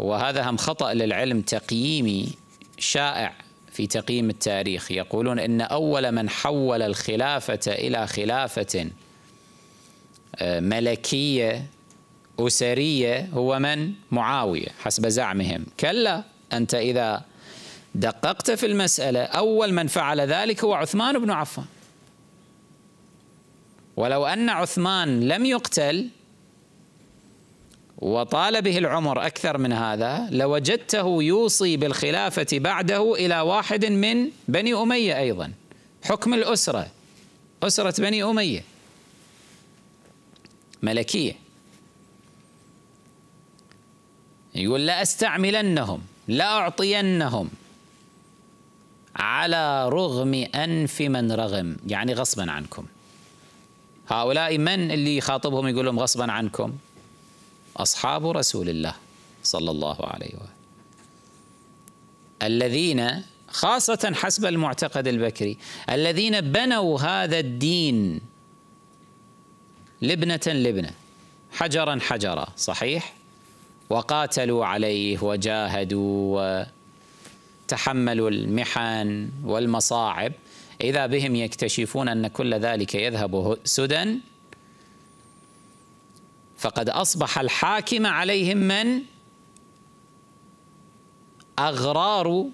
وهذا هم خطأ للعلم تقييمي شائع في تقييم التاريخ يقولون إن أول من حول الخلافة إلى خلافة آه، ملكية أسرية هو من؟ معاوية حسب زعمهم كلا أنت إذا دققت في المسألة أول من فعل ذلك هو عثمان بن عفان ولو أن عثمان لم يقتل وطال به العمر أكثر من هذا لوجدته يوصي بالخلافة بعده إلى واحد من بني أمية أيضا حكم الأسرة أسرة بني أمية ملكية يقول لا أستعملنهم لا أعطينهم على رغم أنف من رغم يعني غصبا عنكم هؤلاء من اللي يخاطبهم يقول لهم غصبا عنكم أصحاب رسول الله صلى الله عليه وآله الذين خاصة حسب المعتقد البكري الذين بنوا هذا الدين لبنة لبنة حجرا حجرا صحيح وقاتلوا عليه وجاهدوا وتحملوا المحن والمصاعب إذا بهم يكتشفون أن كل ذلك يذهب سدى فقد أصبح الحاكم عليهم من أغرار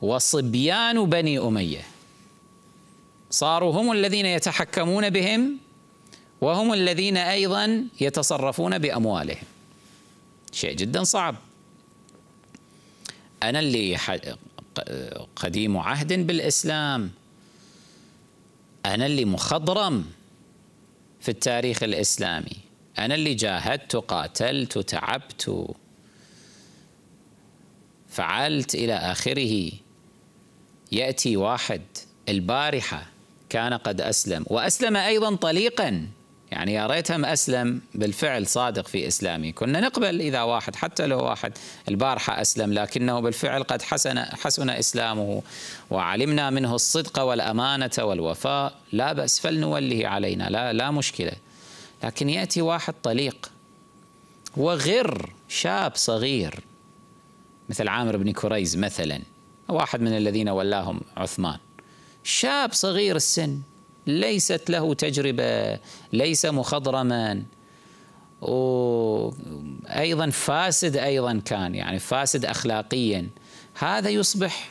وصبيان بني أمية صاروا هم الذين يتحكمون بهم وهم الذين أيضا يتصرفون بأموالهم شيء جدا صعب أنا اللي قديم عهد بالإسلام أنا اللي مخضرم في التاريخ الإسلامي أنا اللي جاهدت قاتلت تعبت فعلت إلى آخره يأتي واحد البارحة كان قد أسلم وأسلم أيضا طليقا يعني يا ريتهم أسلم بالفعل صادق في إسلامه كنا نقبل إذا واحد حتى لو واحد البارحة أسلم لكنه بالفعل قد حسن, حسن إسلامه وعلمنا منه الصدق والأمانة والوفاء لا بأس فلنوله علينا لا, لا مشكلة لكن ياتي واحد طليق وغر شاب صغير مثل عامر بن كريز مثلا واحد من الذين ولاهم عثمان شاب صغير السن ليست له تجربه ليس مخضرما وايضا فاسد ايضا كان يعني فاسد اخلاقيا هذا يصبح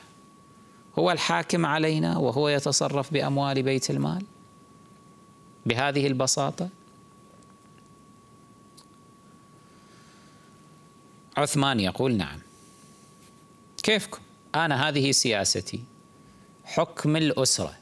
هو الحاكم علينا وهو يتصرف باموال بيت المال بهذه البساطه عثمان يقول نعم كيفكم أنا هذه سياستي حكم الأسرة